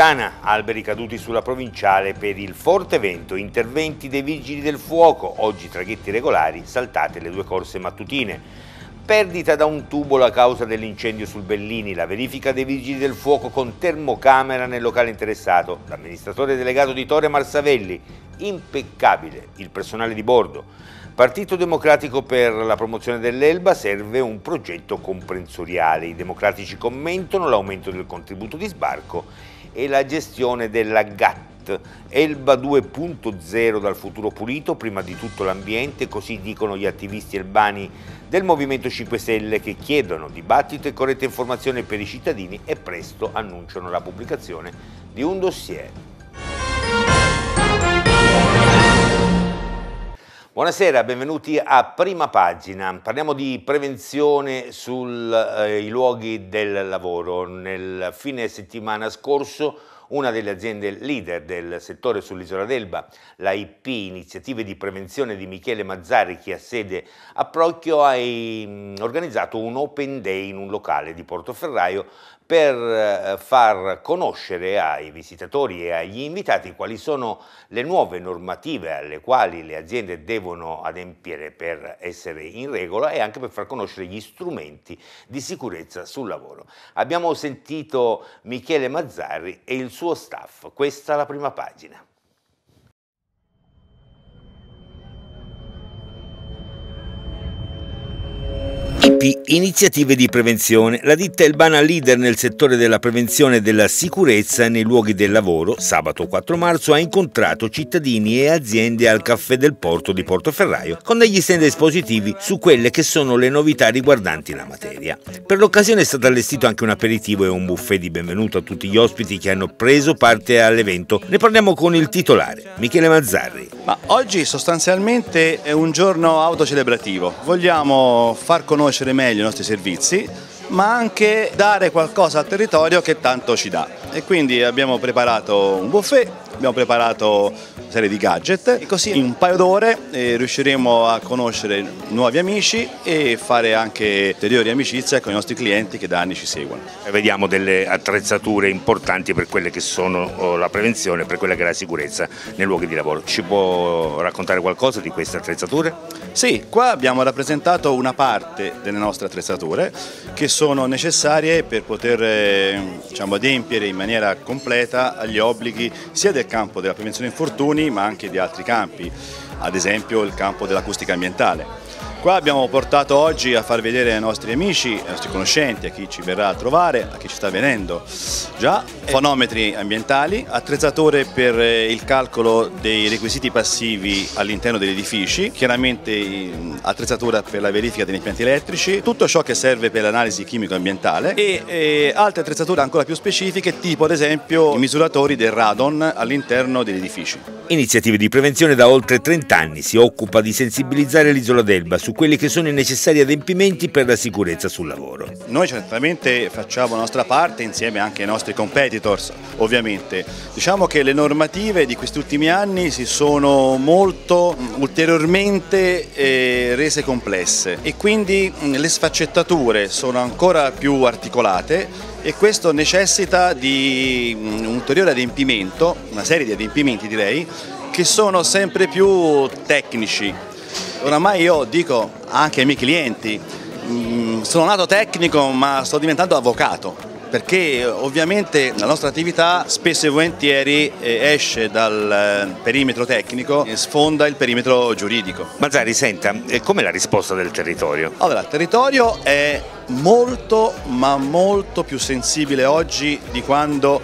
Marciana, alberi caduti sulla provinciale per il forte vento, interventi dei vigili del fuoco, oggi traghetti regolari, saltate le due corse mattutine perdita da un tubo a causa dell'incendio sul Bellini, la verifica dei vigili del fuoco con termocamera nel locale interessato, l'amministratore delegato di Torre Marsavelli, impeccabile il personale di bordo. Partito Democratico per la promozione dell'Elba serve un progetto comprensoriale. I democratici commentano l'aumento del contributo di sbarco e la gestione della GATT. Elba 2.0 dal futuro pulito, prima di tutto l'ambiente, così dicono gli attivisti elbani del Movimento 5 Stelle che chiedono dibattito e corretta informazione per i cittadini e presto annunciano la pubblicazione di un dossier Buonasera, benvenuti a Prima Pagina. Parliamo di prevenzione sui eh, luoghi del lavoro. Nel fine settimana scorso una delle aziende leader del settore sull'isola d'Elba, la IP Iniziative di Prevenzione di Michele Mazzari, che ha sede a Procchio, ha ehm, organizzato un open day in un locale di Portoferraio per eh, far conoscere ai visitatori e agli invitati quali sono le nuove normative alle quali le aziende devono adempiere per essere in regola e anche per far conoscere gli strumenti di sicurezza sul lavoro. Abbiamo sentito Michele Mazzari e il suo suo staff. Questa è la prima pagina. Tempi, iniziative di prevenzione. La ditta Elbana leader nel settore della prevenzione e della sicurezza nei luoghi del lavoro, sabato 4 marzo, ha incontrato cittadini e aziende al caffè del porto di Portoferraio con degli stand espositivi su quelle che sono le novità riguardanti la materia. Per l'occasione è stato allestito anche un aperitivo e un buffet di benvenuto a tutti gli ospiti che hanno preso parte all'evento. Ne parliamo con il titolare, Michele Mazzarri. Ma oggi sostanzialmente è un giorno autocelebrativo. Vogliamo far conoscere rendere meglio i nostri servizi ma anche dare qualcosa al territorio che tanto ci dà. E quindi abbiamo preparato un buffet, abbiamo preparato una serie di gadget e così in un paio d'ore eh, riusciremo a conoscere nuovi amici e fare anche ulteriori amicizie con i nostri clienti che da anni ci seguono. Vediamo delle attrezzature importanti per quelle che sono oh, la prevenzione, per quella che è la sicurezza nei luoghi di lavoro. Ci può raccontare qualcosa di queste attrezzature? Sì, qua abbiamo rappresentato una parte delle nostre attrezzature che sono necessarie per poter eh, diciamo, adempiere in maniera completa agli obblighi sia del campo della prevenzione infortuni ma anche di altri campi, ad esempio il campo dell'acustica ambientale. Qua abbiamo portato oggi a far vedere ai nostri amici, ai nostri conoscenti, a chi ci verrà a trovare, a chi ci sta venendo già, eh. fonometri ambientali, attrezzature per eh, il calcolo dei requisiti passivi all'interno degli edifici, chiaramente attrezzatura per la verifica degli impianti elettrici, tutto ciò che serve per l'analisi chimico-ambientale e, e altre attrezzature ancora più specifiche tipo ad esempio i misuratori del radon all'interno degli edifici. Iniziative di prevenzione da oltre 30 anni si occupa di sensibilizzare l'isola d'Elba su quelli che sono i necessari adempimenti per la sicurezza sul lavoro. Noi certamente facciamo la nostra parte insieme anche ai nostri competitors ovviamente. Diciamo che le normative di questi ultimi anni si sono molto mm, ulteriormente eh, rese complesse e quindi mm, le sfaccettature sono ancora più articolate e questo necessita di mm, un ulteriore adempimento, una serie di adempimenti direi, che sono sempre più tecnici Oramai io dico anche ai miei clienti, mm, sono nato tecnico ma sto diventando avvocato perché eh, ovviamente la nostra attività spesso e volentieri eh, esce dal eh, perimetro tecnico e sfonda il perimetro giuridico. Mazzari, senta, com'è la risposta del territorio? Allora, il territorio è molto ma molto più sensibile oggi di quando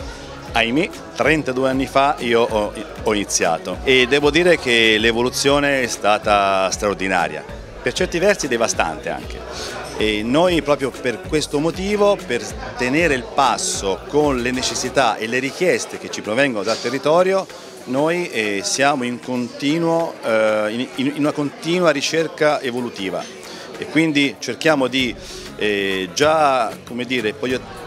ahimè, 32 anni fa io ho, iniziato e devo dire che l'evoluzione è stata straordinaria, per certi versi devastante anche. E noi proprio per questo motivo, per tenere il passo con le necessità e le richieste che ci provengono dal territorio, noi eh, siamo in, continuo, eh, in, in, una continua ricerca evolutiva e quindi cerchiamo di eh, già dire,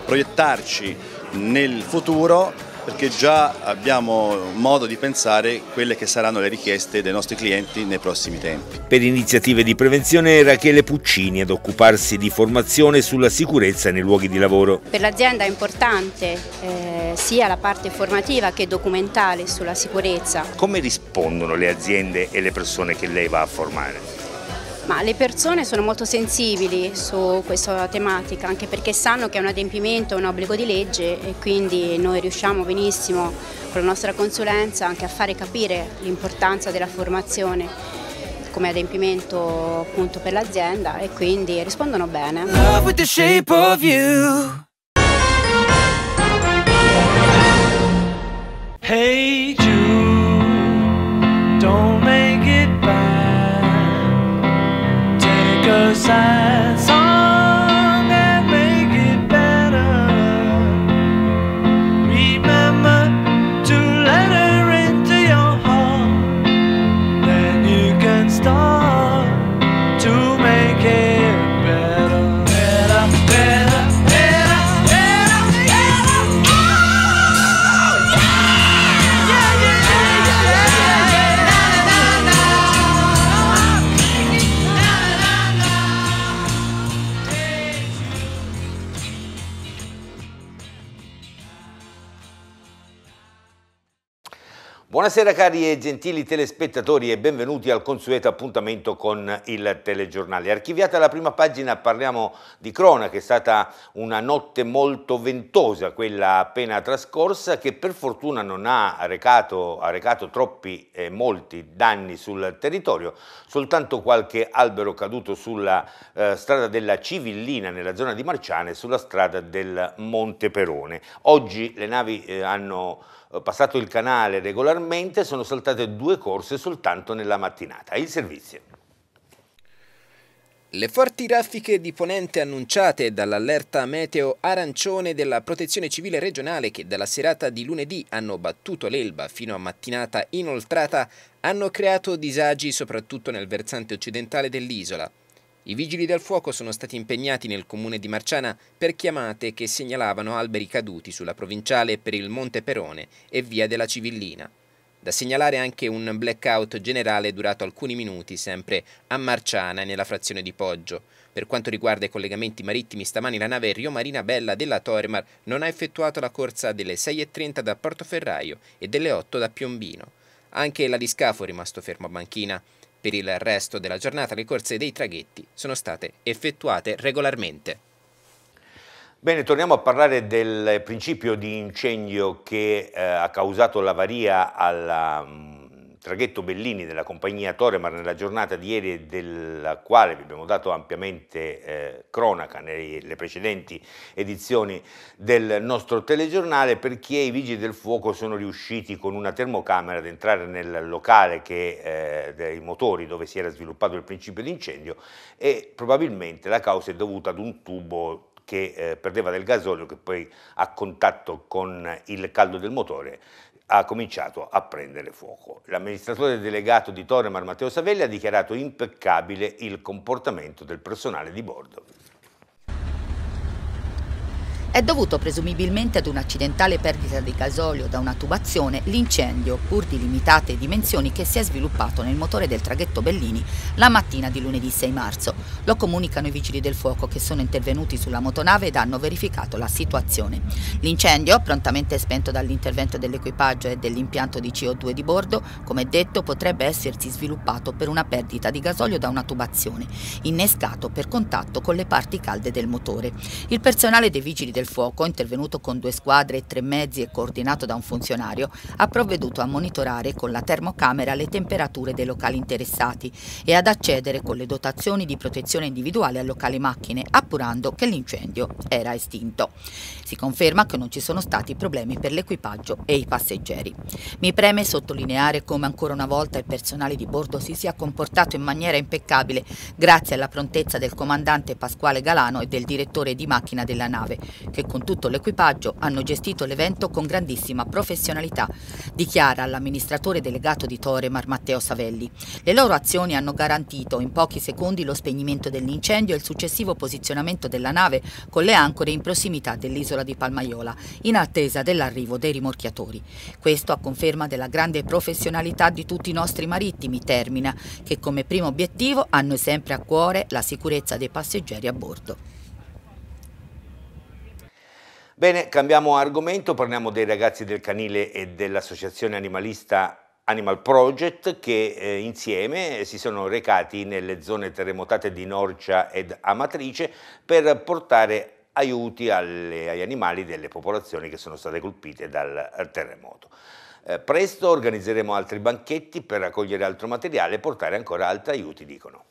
proiettarci nel futuro perché già abbiamo modo di pensare quelle che saranno le richieste dei nostri clienti nei prossimi tempi. Per iniziative di prevenzione è Rachele Puccini ad occuparsi di formazione sulla sicurezza nei luoghi di lavoro. Per l'azienda è importante eh, sia la parte formativa che documentale sulla sicurezza. Come rispondono le aziende e le persone che lei va a formare? Ma le persone sono molto sensibili su questa tematica, anche perché sanno che è un adempimento, è un obbligo di legge e quindi noi riusciamo benissimo con la nostra consulenza anche a fare capire l'importanza della formazione come adempimento appunto per l'azienda e quindi rispondono bene. Hey Jude, don't make it Cause I Buonasera cari e gentili telespettatori e benvenuti al consueto appuntamento con il telegiornale. Archiviata la prima pagina parliamo di Crona che è stata una notte molto ventosa quella appena trascorsa che per fortuna non ha recato, ha recato troppi e eh, molti danni sul territorio, soltanto qualche albero caduto sulla eh, strada della Civillina nella zona di Marciane e sulla strada del Monte Perone. Oggi le navi eh, hanno passato il canale regolarmente, sono saltate due corse soltanto nella mattinata. Il servizio. Le forti raffiche di ponente annunciate dall'allerta meteo arancione della Protezione Civile regionale che dalla serata di lunedì hanno battuto l'Elba fino a mattinata inoltrata hanno creato disagi soprattutto nel versante occidentale dell'isola. I vigili del fuoco sono stati impegnati nel comune di Marciana per chiamate che segnalavano alberi caduti sulla provinciale per il Monte Perone e via della Civillina. Da segnalare anche un blackout generale durato alcuni minuti sempre a Marciana nella frazione di Poggio. Per quanto riguarda i collegamenti marittimi, stamani la nave Rio Marina Bella della Toremar non ha effettuato la corsa delle 6.30 da Portoferraio e delle 8 da Piombino. Anche la di Scafo è rimasto fermo a banchina. Per il resto della giornata le corse dei traghetti sono state effettuate regolarmente. Bene, torniamo a parlare del principio di incendio che eh, ha causato l'avaria alla mm, traghetto Bellini della compagnia Toremar nella giornata di ieri della quale vi abbiamo dato ampiamente eh, cronaca nelle precedenti edizioni del nostro telegiornale perché i vigili del fuoco sono riusciti con una termocamera ad entrare nel locale che, eh, dei motori dove si era sviluppato il principio di incendio e probabilmente la causa è dovuta ad un tubo che eh, perdeva del gasolio che poi a contatto con il caldo del motore ha cominciato a prendere fuoco. L'amministratore delegato di Toremar Matteo Savelli ha dichiarato impeccabile il comportamento del personale di bordo. È dovuto presumibilmente ad un'accidentale perdita di gasolio da una tubazione l'incendio, pur di limitate dimensioni, che si è sviluppato nel motore del traghetto Bellini la mattina di lunedì 6 marzo. Lo comunicano i vigili del fuoco che sono intervenuti sulla motonave ed hanno verificato la situazione. L'incendio, prontamente spento dall'intervento dell'equipaggio e dell'impianto di CO2 di bordo, come detto potrebbe essersi sviluppato per una perdita di gasolio da una tubazione, innescato per contatto con le parti calde del motore. Il personale dei vigili del del fuoco, intervenuto con due squadre e tre mezzi e coordinato da un funzionario, ha provveduto a monitorare con la termocamera le temperature dei locali interessati e ad accedere con le dotazioni di protezione individuale a locali macchine, appurando che l'incendio era estinto. Si conferma che non ci sono stati problemi per l'equipaggio e i passeggeri. Mi preme sottolineare come ancora una volta il personale di bordo si sia comportato in maniera impeccabile grazie alla prontezza del comandante Pasquale Galano e del direttore di macchina della nave, che con tutto l'equipaggio hanno gestito l'evento con grandissima professionalità, dichiara l'amministratore delegato di Toremar Matteo Savelli. Le loro azioni hanno garantito in pochi secondi lo spegnimento dell'incendio e il successivo posizionamento della nave con le ancore in prossimità dell'isola di Palmaiola, in attesa dell'arrivo dei rimorchiatori. Questo a conferma della grande professionalità di tutti i nostri marittimi, termina, che come primo obiettivo hanno sempre a cuore la sicurezza dei passeggeri a bordo. Bene, cambiamo argomento, parliamo dei ragazzi del canile e dell'associazione animalista Animal Project che eh, insieme si sono recati nelle zone terremotate di Norcia ed Amatrice per portare aiuti alle, agli animali delle popolazioni che sono state colpite dal terremoto. Eh, presto organizzeremo altri banchetti per raccogliere altro materiale e portare ancora altri aiuti, dicono.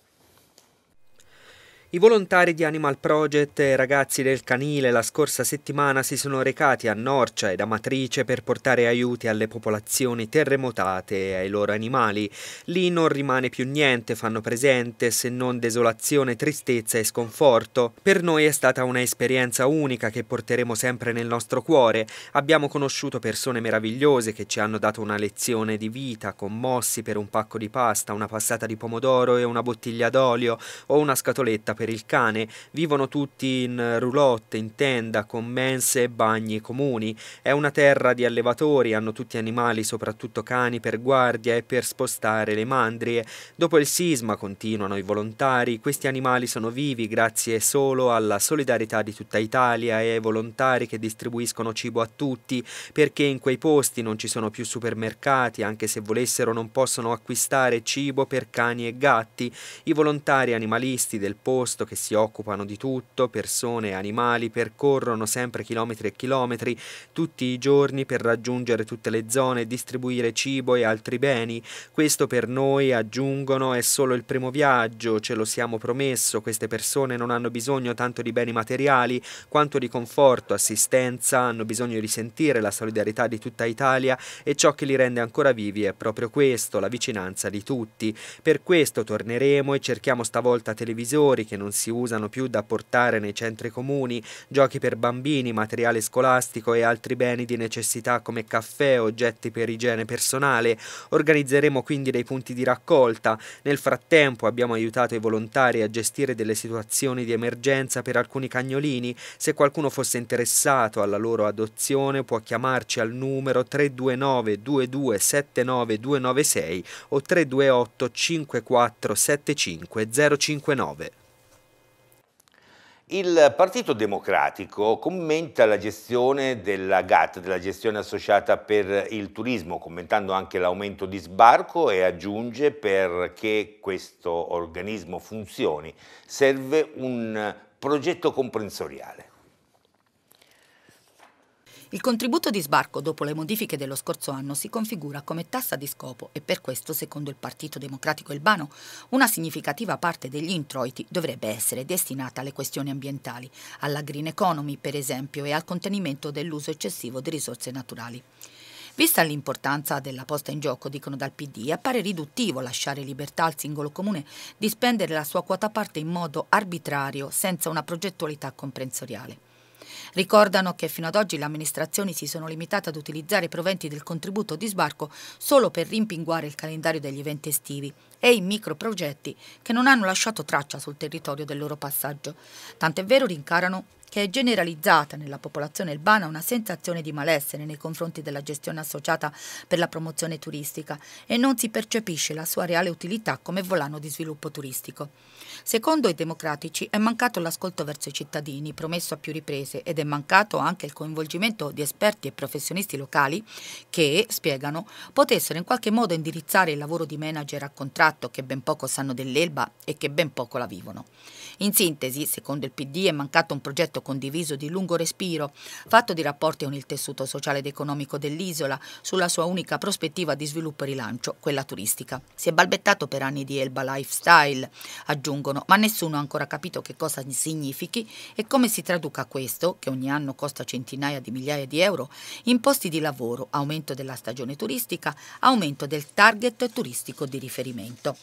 I volontari di Animal Project e ragazzi del canile la scorsa settimana si sono recati a Norcia ed Amatrice per portare aiuti alle popolazioni terremotate e ai loro animali. Lì non rimane più niente, fanno presente, se non desolazione, tristezza e sconforto. Per noi è stata un'esperienza unica che porteremo sempre nel nostro cuore. Abbiamo conosciuto persone meravigliose che ci hanno dato una lezione di vita, commossi per un pacco di pasta, una passata di pomodoro e una bottiglia d'olio o una scatoletta per il cane, vivono tutti in roulotte, in tenda, con mense e bagni comuni. È una terra di allevatori, hanno tutti animali, soprattutto cani, per guardia e per spostare le mandrie. Dopo il sisma, continuano i volontari, questi animali sono vivi grazie solo alla solidarietà di tutta Italia e ai volontari che distribuiscono cibo a tutti, perché in quei posti non ci sono più supermercati, anche se volessero non possono acquistare cibo per cani e gatti. I volontari animalisti del posto agosto che si occupano di tutto, persone e animali percorrono sempre chilometri e chilometri tutti i giorni per raggiungere tutte le zone e distribuire cibo e altri beni. Questo per noi, aggiungono, è solo il primo viaggio, ce lo siamo promesso, queste persone non hanno bisogno tanto di beni materiali quanto di conforto, assistenza, hanno bisogno di sentire la solidarietà di tutta Italia e ciò che li rende ancora vivi è proprio questo, la vicinanza di tutti. Per questo torneremo e cerchiamo stavolta televisori che che non si usano più da portare nei centri comuni, giochi per bambini, materiale scolastico e altri beni di necessità come caffè, oggetti per igiene personale. Organizzeremo quindi dei punti di raccolta. Nel frattempo abbiamo aiutato i volontari a gestire delle situazioni di emergenza per alcuni cagnolini. Se qualcuno fosse interessato alla loro adozione può chiamarci al numero 329 2279 296 o 328 5475 059. Il Partito Democratico commenta la gestione della GAT, della gestione associata per il turismo, commentando anche l'aumento di sbarco e aggiunge perché questo organismo funzioni serve un progetto comprensoriale. Il contributo di sbarco dopo le modifiche dello scorso anno si configura come tassa di scopo e per questo, secondo il Partito Democratico Elbano, una significativa parte degli introiti dovrebbe essere destinata alle questioni ambientali, alla green economy per esempio e al contenimento dell'uso eccessivo di risorse naturali. Vista l'importanza della posta in gioco, dicono dal PD, appare riduttivo lasciare libertà al singolo comune di spendere la sua quota parte in modo arbitrario, senza una progettualità comprensoriale. Ricordano che fino ad oggi le amministrazioni si sono limitate ad utilizzare i proventi del contributo di sbarco solo per rimpinguare il calendario degli eventi estivi e i microprogetti che non hanno lasciato traccia sul territorio del loro passaggio. Tant'è vero rincarano che è generalizzata nella popolazione urbana una sensazione di malessere nei confronti della gestione associata per la promozione turistica e non si percepisce la sua reale utilità come volano di sviluppo turistico. Secondo i democratici è mancato l'ascolto verso i cittadini, promesso a più riprese, ed è mancato anche il coinvolgimento di esperti e professionisti locali che, spiegano, potessero in qualche modo indirizzare il lavoro di manager a contratto che ben poco sanno dell'Elba e che ben poco la vivono. In sintesi, secondo il PD è mancato un progetto condiviso di lungo respiro, fatto di rapporti con il tessuto sociale ed economico dell'isola, sulla sua unica prospettiva di sviluppo e rilancio, quella turistica. Si è balbettato per anni di Elba Lifestyle, aggiungono, ma nessuno ha ancora capito che cosa significhi e come si traduca questo, che ogni anno costa centinaia di migliaia di euro, in posti di lavoro, aumento della stagione turistica, aumento del target turistico di riferimento.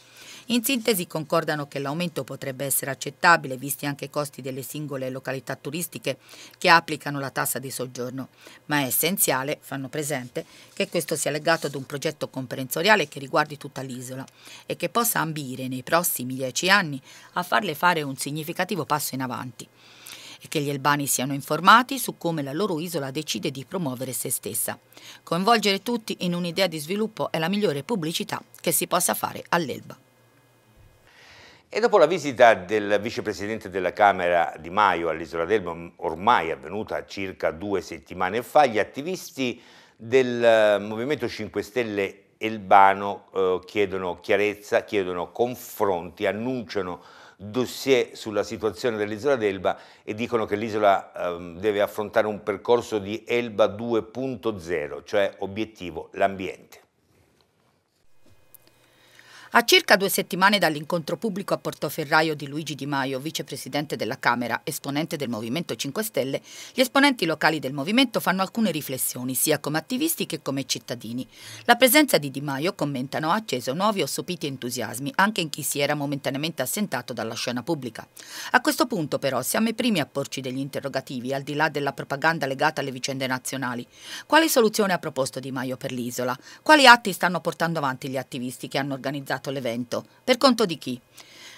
In sintesi concordano che l'aumento potrebbe essere accettabile, visti anche i costi delle singole località turistiche che applicano la tassa di soggiorno, ma è essenziale, fanno presente, che questo sia legato ad un progetto comprensoriale che riguardi tutta l'isola e che possa ambire nei prossimi dieci anni a farle fare un significativo passo in avanti e che gli albani siano informati su come la loro isola decide di promuovere se stessa. Coinvolgere tutti in un'idea di sviluppo è la migliore pubblicità che si possa fare all'Elba. E dopo la visita del vicepresidente della Camera Di Maio all'isola d'Elba, ormai avvenuta circa due settimane fa, gli attivisti del eh, Movimento 5 Stelle Elbano eh, chiedono chiarezza, chiedono confronti, annunciano dossier sulla situazione dell'isola d'Elba e dicono che l'isola eh, deve affrontare un percorso di Elba 2.0, cioè obiettivo l'ambiente. A circa due settimane dall'incontro pubblico a Portoferraio di Luigi Di Maio, vicepresidente della Camera, esponente del Movimento 5 Stelle, gli esponenti locali del movimento fanno alcune riflessioni, sia come attivisti che come cittadini. La presenza di Di Maio, commentano, ha acceso nuovi o sopiti entusiasmi, anche in chi si era momentaneamente assentato dalla scena pubblica. A questo punto, però, siamo i primi a porci degli interrogativi, al di là della propaganda legata alle vicende nazionali. Quale soluzione ha proposto Di Maio per l'isola? Quali atti stanno portando avanti gli attivisti che hanno organizzato organizzato l'evento. Per conto di chi?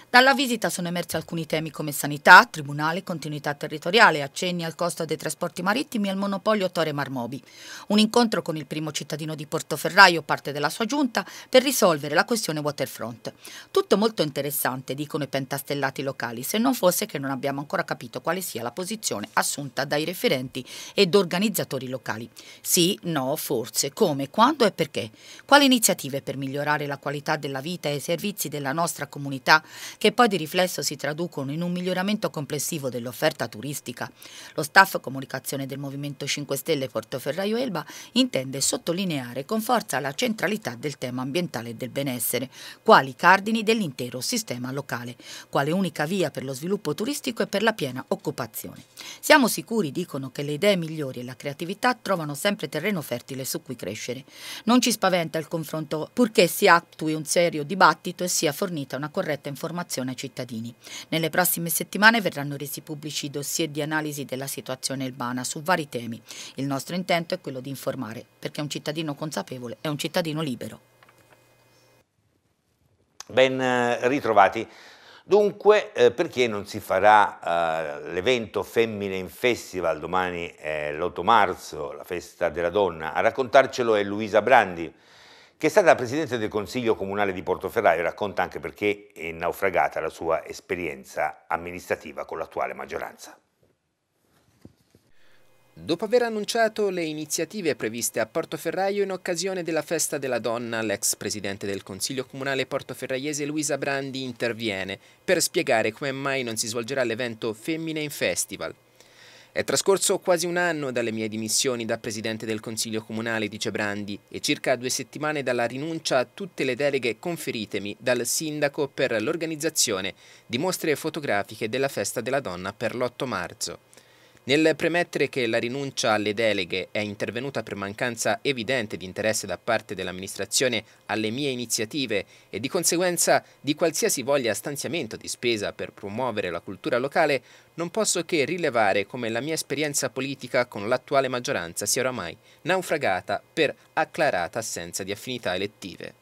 Dalla visita sono emersi alcuni temi come sanità, tribunale, continuità territoriale, accenni al costo dei trasporti marittimi e al monopolio Tore Marmobi. Un incontro con il primo cittadino di Portoferraio, parte della sua giunta, per risolvere la questione waterfront. Tutto molto interessante, dicono i pentastellati locali, se non fosse che non abbiamo ancora capito quale sia la posizione assunta dai referenti ed organizzatori locali. Sì, no, forse, come, quando e perché? Quali iniziative per migliorare la qualità della vita e i servizi della nostra comunità che poi di riflesso si traducono in un miglioramento complessivo dell'offerta turistica. Lo staff comunicazione del Movimento 5 Stelle Portoferraio Elba intende sottolineare con forza la centralità del tema ambientale e del benessere, quali cardini dell'intero sistema locale, quale unica via per lo sviluppo turistico e per la piena occupazione. Siamo sicuri, dicono, che le idee migliori e la creatività trovano sempre terreno fertile su cui crescere. Non ci spaventa il confronto purché si attui un serio dibattito e sia fornita una corretta informazione informazione ai cittadini. Nelle prossime settimane verranno resi pubblici i dossier di analisi della situazione urbana su vari temi. Il nostro intento è quello di informare, perché un cittadino consapevole è un cittadino libero. Ben eh, ritrovati. Dunque, eh, perché non si farà eh, l'evento Femmine in Festival domani è l'8 marzo, la festa della donna? A raccontarcelo è Luisa Brandi, che è stata Presidente del Consiglio Comunale di Portoferraio e racconta anche perché è naufragata la sua esperienza amministrativa con l'attuale maggioranza. Dopo aver annunciato le iniziative previste a Portoferraio in occasione della festa della donna, l'ex presidente del Consiglio Comunale portoferraiese Luisa Brandi interviene per spiegare come mai non si svolgerà l'evento Femmine in Festival, è trascorso quasi un anno dalle mie dimissioni da presidente del Consiglio Comunale di Cebrandi e circa due settimane dalla rinuncia a tutte le deleghe conferitemi dal sindaco per l'organizzazione di mostre fotografiche della Festa della Donna per l'8 marzo. Nel premettere che la rinuncia alle deleghe è intervenuta per mancanza evidente di interesse da parte dell'amministrazione alle mie iniziative e di conseguenza di qualsiasi voglia stanziamento di spesa per promuovere la cultura locale, non posso che rilevare come la mia esperienza politica con l'attuale maggioranza sia oramai naufragata per acclarata assenza di affinità elettive.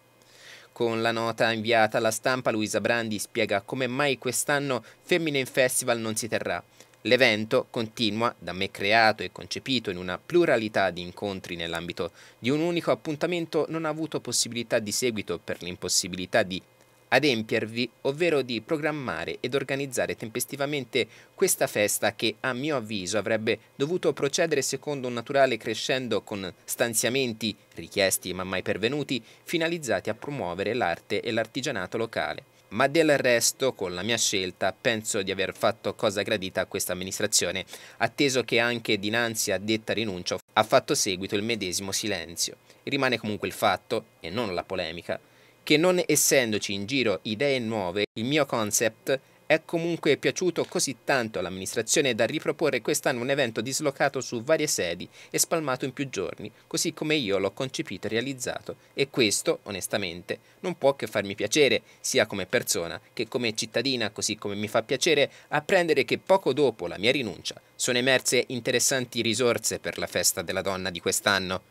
Con la nota inviata alla stampa Luisa Brandi spiega come mai quest'anno Femmine in Festival non si terrà L'evento continua, da me creato e concepito in una pluralità di incontri nell'ambito di un unico appuntamento, non ha avuto possibilità di seguito per l'impossibilità di adempiervi, ovvero di programmare ed organizzare tempestivamente questa festa che a mio avviso avrebbe dovuto procedere secondo un naturale crescendo con stanziamenti richiesti ma mai pervenuti, finalizzati a promuovere l'arte e l'artigianato locale ma del resto con la mia scelta penso di aver fatto cosa gradita a questa amministrazione, atteso che anche dinanzi a detta rinuncia ha fatto seguito il medesimo silenzio. Rimane comunque il fatto, e non la polemica, che non essendoci in giro idee nuove, il mio concept è comunque piaciuto così tanto all'amministrazione da riproporre quest'anno un evento dislocato su varie sedi e spalmato in più giorni, così come io l'ho concepito e realizzato, e questo, onestamente, non può che farmi piacere, sia come persona che come cittadina, così come mi fa piacere apprendere che poco dopo la mia rinuncia sono emerse interessanti risorse per la festa della donna di quest'anno.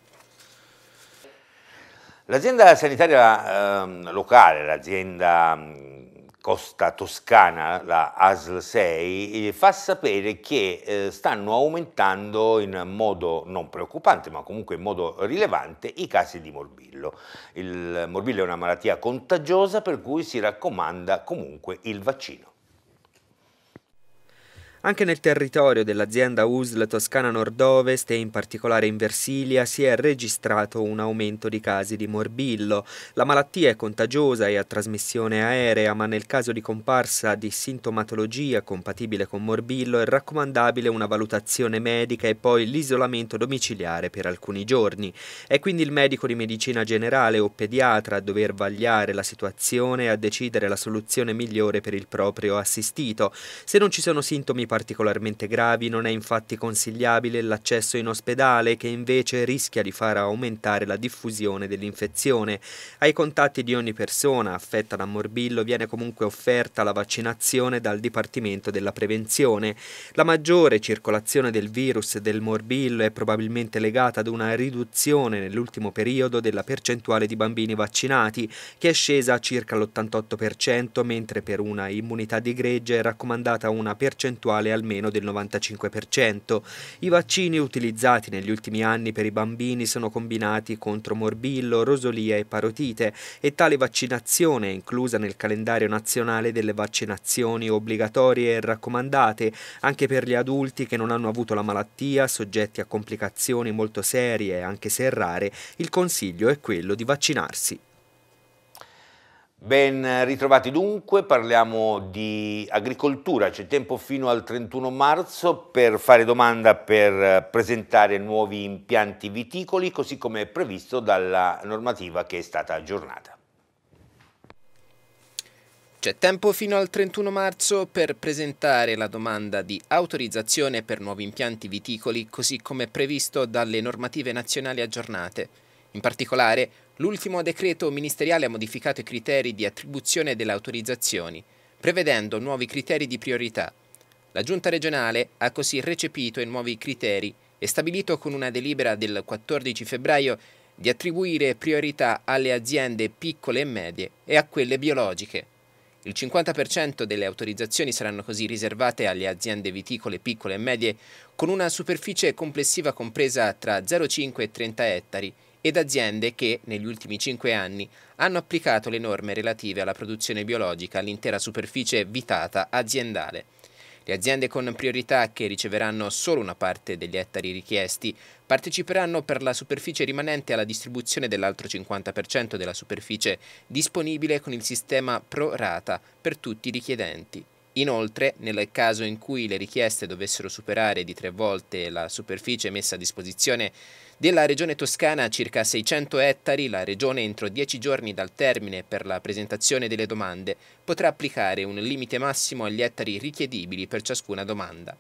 L'azienda sanitaria eh, locale, l'azienda Costa Toscana, la ASL 6, fa sapere che eh, stanno aumentando in modo non preoccupante, ma comunque in modo rilevante, i casi di morbillo. Il morbillo è una malattia contagiosa per cui si raccomanda comunque il vaccino. Anche nel territorio dell'azienda USL Toscana Nord-Ovest e in particolare in Versilia si è registrato un aumento di casi di morbillo. La malattia è contagiosa e a trasmissione aerea, ma nel caso di comparsa di sintomatologia compatibile con morbillo è raccomandabile una valutazione medica e poi l'isolamento domiciliare per alcuni giorni. È quindi il medico di medicina generale o pediatra a dover vagliare la situazione e a decidere la soluzione migliore per il proprio assistito. Se non ci sono sintomi particolarmente gravi non è infatti consigliabile l'accesso in ospedale che invece rischia di far aumentare la diffusione dell'infezione. Ai contatti di ogni persona affetta da morbillo viene comunque offerta la vaccinazione dal Dipartimento della Prevenzione. La maggiore circolazione del virus del morbillo è probabilmente legata ad una riduzione nell'ultimo periodo della percentuale di bambini vaccinati che è scesa a circa l'88% mentre per una immunità di gregge è raccomandata una percentuale vaccinale almeno del 95%. I vaccini utilizzati negli ultimi anni per i bambini sono combinati contro morbillo, rosolia e parotite e tale vaccinazione è inclusa nel calendario nazionale delle vaccinazioni obbligatorie e raccomandate anche per gli adulti che non hanno avuto la malattia, soggetti a complicazioni molto serie anche se rare, il consiglio è quello di vaccinarsi. Ben ritrovati dunque, parliamo di agricoltura, c'è tempo fino al 31 marzo per fare domanda per presentare nuovi impianti viticoli così come è previsto dalla normativa che è stata aggiornata. C'è tempo fino al 31 marzo per presentare la domanda di autorizzazione per nuovi impianti viticoli così come è previsto dalle normative nazionali aggiornate. In particolare, l'ultimo decreto ministeriale ha modificato i criteri di attribuzione delle autorizzazioni, prevedendo nuovi criteri di priorità. La Giunta regionale ha così recepito i nuovi criteri e stabilito con una delibera del 14 febbraio di attribuire priorità alle aziende piccole e medie e a quelle biologiche. Il 50% delle autorizzazioni saranno così riservate alle aziende viticole piccole e medie con una superficie complessiva compresa tra 0,5 e 30 ettari ed aziende che, negli ultimi cinque anni, hanno applicato le norme relative alla produzione biologica all'intera superficie vitata aziendale. Le aziende con priorità che riceveranno solo una parte degli ettari richiesti parteciperanno per la superficie rimanente alla distribuzione dell'altro 50% della superficie disponibile con il sistema pro rata per tutti i richiedenti. Inoltre, nel caso in cui le richieste dovessero superare di tre volte la superficie messa a disposizione della Regione Toscana, circa 600 ettari, la Regione entro dieci giorni dal termine per la presentazione delle domande potrà applicare un limite massimo agli ettari richiedibili per ciascuna domanda.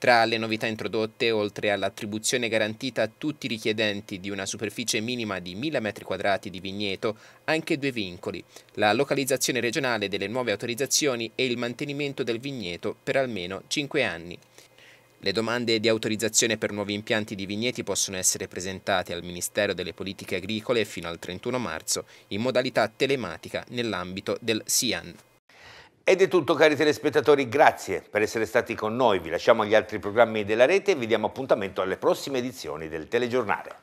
Tra le novità introdotte, oltre all'attribuzione garantita a tutti i richiedenti di una superficie minima di 1000 m2 di vigneto, anche due vincoli, la localizzazione regionale delle nuove autorizzazioni e il mantenimento del vigneto per almeno 5 anni. Le domande di autorizzazione per nuovi impianti di vigneti possono essere presentate al Ministero delle Politiche Agricole fino al 31 marzo in modalità telematica nell'ambito del SIAN. Ed è tutto cari telespettatori, grazie per essere stati con noi, vi lasciamo agli altri programmi della rete e vi diamo appuntamento alle prossime edizioni del telegiornale.